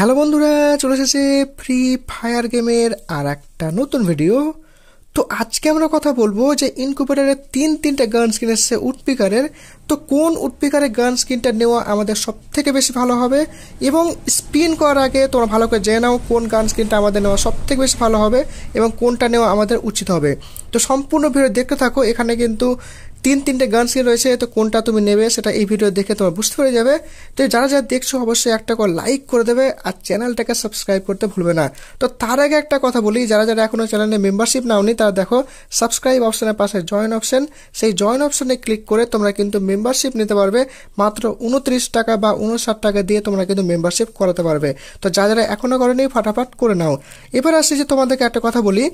hello বন্ধুরা চলে এসেছে ফ্রি ফায়ার গেমের আর একটা নতুন ভিডিও তো আজকে আমরা কথা বলবো যে ইনকুবেটারের তিন তিনটে গান স্কিন এসছে উডপিকারের তো কোন উডপিকারের গান স্কিনটা নেওয়া আমাদের সব থেকে বেশি ভালো হবে এবং স্পিন করার আগে তোমরা ভালো করে জেনে নাও কোন গান স্কিনটা আমাদের নেওয়া সব থেকে বেশি ভালো হবে এবং কোনটা নেওয়া আমাদের উচিত হবে তো সম্পূর্ণ ভিডিও দেখতে থাকো এখানে কিন্তু তিন তিনটে গান স্কিল রয়েছে তো কোনটা তুমি নেবে সেটা এই ভিডিও দেখে তোমার বুঝতে পেরে যাবে তো যারা যারা দেখছো অবশ্যই একটা করে লাইক করে দেবে আর চ্যানেলটাকে সাবস্ক্রাইব করতে ভুলবে না তো তার আগে একটা কথা বলি যারা যারা এখনও চ্যানেলে মেম্বারশিপ নাওনি তারা দেখো সাবস্ক্রাইব অপশনের পাশে জয়েন অপশন সেই জয়েন অপশনে ক্লিক করে তোমরা কিন্তু মেম্বারশিপ নিতে পারবে মাত্র উনত্রিশ টাকা বা উনষাট টাকা দিয়ে তোমরা কিন্তু মেম্বারশিপ করাতে পারবে তো যারা যারা এখনও করেনি ফাটাফাট করে নাও এবার আসছি যে তোমাদেরকে একটা কথা বলি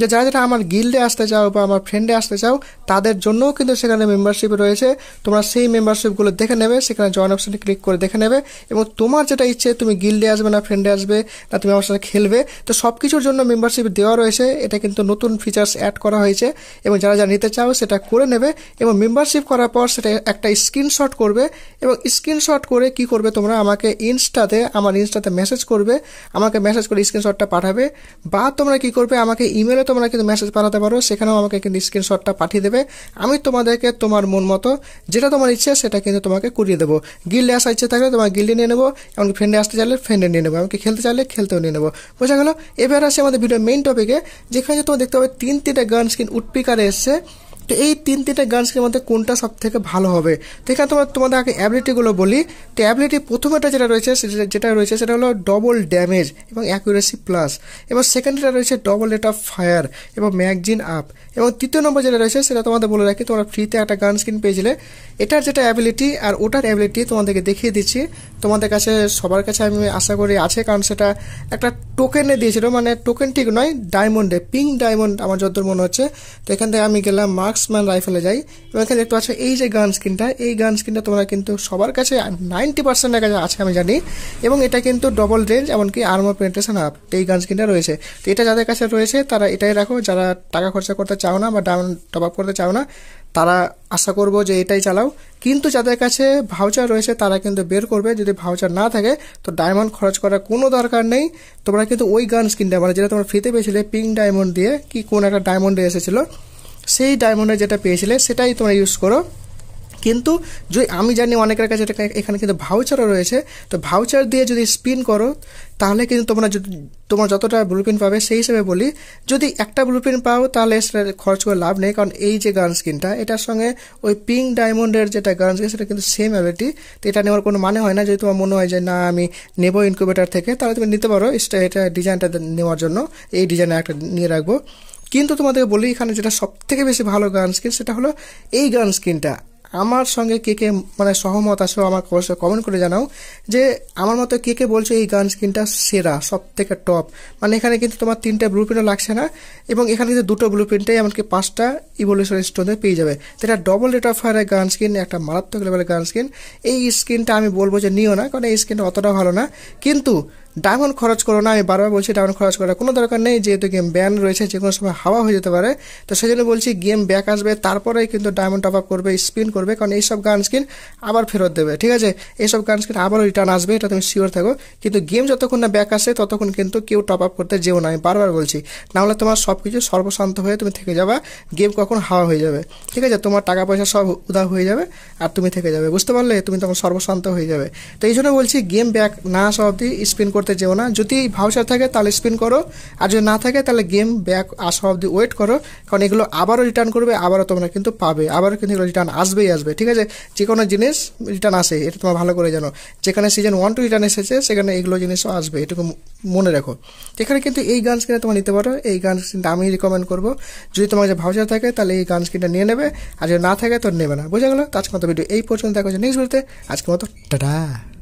যে যারা যারা আমার গিল্ডে আসতে চাও বা আমার ফ্রেন্ডে আসতে চাও তাদের জন্যও কিন্তু সেখানে মেম্বারশিপ রয়েছে তোমরা সেই মেম্বারশিপগুলো দেখে নেবে সেখানে জয়েন অপশানে ক্লিক করে দেখে নেবে এবং তোমার যেটা ইচ্ছে তুমি গিল্ডে আসবে না ফ্রেন্ডে আসবে না তুমি আমার সাথে খেলবে তো সব কিছুর জন্য মেম্বারশিপ দেওয়া রয়েছে এটা কিন্তু নতুন ফিচার্স অ্যাড করা হয়েছে এবং যারা যা নিতে চাও সেটা করে নেবে এবং মেম্বারশিপ করার পর সেটা একটা স্ক্রিনশট করবে এবং স্ক্রিনশট করে কি করবে তোমরা আমাকে ইনস্টাতে আমার ইনস্টাতে মেসেজ করবে আমাকে মেসেজ করে স্ক্রিনশটটা পাঠাবে বা তোমরা কি করবে আমাকে ইমেলে তোমরা কিন্তু মেসেজ পাঠাতে পারো সেখানেও আমাকে কিন্তু স্ক্রিনশটটা পাঠিয়ে দেবে আমি তোমাদের তোমাদেরকে তোমার মন মতো যেটা তোমার ইচ্ছে সেটা কিন্তু তোমাকে করিয়ে দেবো গিল্ডে আসা ইচ্ছে থাকলে তোমার গিল্ডে নিয়ে নেবো এমনকি ফ্রেন্ডে আসতে চাইলে ফ্রেন্ডে নিয়ে নেবো এমনকি খেলতে চাইলে খেলতেও নিয়ে নেবো বোঝা গেল এবার আসে আমাদের ভিডিও মেইন টপিকে যেখানে তোমার দেখতে পাবে তিন তিনটা গান স্কিন উটপিকারে এসছে তো এই তিন তিনটা গান স্কিলের মধ্যে কোনটা সব থেকে ভালো হবে তো এখানে তোমার তোমাদের আগে অ্যাবিলিটিগুলো বলি তো অ্যাবিলিটি প্রথমেটা যেটা রয়েছে যেটা রয়েছে সেটা হলো ডবল ড্যামেজ এবং অ্যাকুরেসি প্লাস এবং সেকেন্ডটা রয়েছে ডবল রেট অফ ফায়ার এবং ম্যাগজিন আপ এবং তৃতীয় নম্বর যেটা রয়েছে সেটা তোমাদের বলে রাখি তোমরা ফ্রিতে একটা গান স্কিন পেয়েছিলে এটার যেটা অ্যাবিলিটি আর ওটার অ্যাবিলিটি তোমাদেরকে দেখিয়ে দিচ্ছি তোমাদের কাছে সবার কাছে আমি আশা করি আছে কারণ সেটা একটা টোকেনে দিয়েছিল মানে টোকেন ঠিক নয় ডায়মন্ডে পিঙ্ক ডায়মন্ড আমার যতদূর মনে হচ্ছে তো এখান থেকে আমি গেলাম মার্ক মার্কসম্যান রাইফেলে যাই এবং এখানে দেখতে পাচ্ছ এই যে গান স্কিনটা এই গান স্কিনটা তোমরা কিন্তু সবার কাছে নাইনটি পার্সেন্টের কাছে আছে আমি জানি এবং এটা কিন্তু ডবল রেঞ্জ এমনকি আর্মার পেন্টেশন আপ এই গান স্কিনটা রয়েছে তো এটা যাদের কাছে রয়েছে তারা এটাই রাখো যারা টাকা খরচা করতে চাও না বা ডাউন টপ আপ করতে চাও না তারা আশা করব যে এটাই চালাও কিন্তু যাদের কাছে ভাউচার রয়েছে তারা কিন্তু বের করবে যদি ভাউচার না থাকে তো ডায়মন্ড খরচ করার কোনো দরকার নেই তোমরা কিন্তু ওই গান স্কিনটা মানে যেটা তোমরা ফ্রিতে পেয়েছিলে পিঙ্ক ডায়মন্ড দিয়ে কি কোন একটা ডায়মন্ডে এসেছিলো সেই ডায়মন্ডের যেটা পেয়েছিলে সেটাই তোমরা ইউজ করো কিন্তু যদি আমি জানি অনেকের কাছে এটা এখানে কিন্তু ভাউচারও রয়েছে তো ভাউচার দিয়ে যদি স্পিন করো তাহলে কিন্তু তোমরা তোমার যতটা ব্লুপ্রিন্ট পাবে সেই হিসেবে বলি যদি একটা ব্লুপ্রিন্ট পাও তাহলে সেটা খরচ করে লাভ নেই কারণ এই যে গান স্কিনটা এটার সঙ্গে ওই পিঙ্ক ডায়মন্ডের যেটা গান স্কিন সেটা কিন্তু সেম অ্যাবিলিটি তো এটা নেওয়ার কোনো মানে হয় না যদি তোমার মনে হয় যে না আমি নেবো ইনকিউবেটার থেকে তাহলে তুমি নিতে পারো এটা ডিজাইনটা নেওয়ার জন্য এই ডিজাইনে একটা নিয়ে রাখবো কিন্তু তোমাদেরকে বলি এখানে যেটা সব থেকে বেশি ভালো গান স্ক্রিন সেটা হলো এই গান স্ক্রিনটা আমার সঙ্গে কে কে মানে সহমত আসো আমার অবশ্যই কমেন্ট করে জানাও যে আমার মতো কে কে বলছো এই গান স্ক্রিনটা সেরা সব থেকে টপ মানে এখানে কিন্তু তোমার তিনটা ব্লু প্রিন্টও লাগছে না এবং এখানে কিন্তু দুটো ব্লু প্রিন্টেই এমনকি পাঁচটা ইভলিউশন স্টোনে পেয়ে যাবে সেটা ডবল রেট অফ ফায়ারের গান স্ক্রিন একটা মারাত্মক লেভেলের গান স্ক্রিন এই স্ক্রিনটা আমি বলবো যে নিও না কারণ এই স্ক্রিনটা অতটা ভালো না কিন্তু ডায়মন্ড খরচ করো না আমি বারবার বলছি ডায়মন্ড খরচ করার কোনো দরকার নেই যেহেতু গেম ব্যান রয়েছে যে কোনো সময় হাওয়া হয়ে যেতে পারে তো সেই জন্য বলছি গেম ব্যাক আসবে তারপরেই কিন্তু ডায়মন্ড টপ আপ করবে স্পিন করবে কারণ এইসব গান স্কিন আবার ফেরত দেবে ঠিক আছে এইসব গান স্কিন আবারও রিটার্ন আসবে এটা তুমি শিওর থাকো কিন্তু গেম যতক্ষণ না ব্যাক আসে ততক্ষণ কিন্তু কেউ টপ আপ করতে যেও না আমি বারবার বলছি নাহলে তোমার সব কিছু সর্বশান্ত হয়ে তুমি থেকে যাবা গেম কখন হাওয়া হয়ে যাবে ঠিক আছে তোমার টাকা পয়সা সব উদা হয়ে যাবে আর তুমি থেকে যাবে বুঝতে পারলে তুমি তখন সর্বশান্ত হয়ে যাবে তো এই জন্য বলছি গেম ব্যাক না আসা অব্দি স্পিন করতে করতে যেও না যদি ভাউচার থাকে তাহলে স্পিন করো আর যদি না থাকে তাহলে গেম ব্যাক আসা অব্দি ওয়েট করো কারণ এগুলো আবারও রিটার্ন করবে আবারও তোমরা কিন্তু পাবে আবারও কিন্তু এগুলো রিটার্ন আসবেই আসবে ঠিক আছে যে কোনো জিনিস রিটার্ন আসে এটা তোমার ভালো করে জানো যেখানে সিজন ওয়ান টু রিটার্ন এসেছে সেখানে এগুলো জিনিসও আসবে এটুকু মনে রাখো এখানে কিন্তু এই গান স্ক্রিনে তোমার নিতে পারো এই গান স্ক্রিনটা আমি রিকমেন্ড করবো যদি তোমার যে ভাউচার থাকে তাহলে এই গান স্ক্রিনটা নিয়ে নেবে আর যদি না থাকে তো নেবে না বোঝা গেলো আজকে মতো ভিডিও এই পর্যন্ত দেখো যে নেক্সট ভিডিওতে আজকে মতো টাটা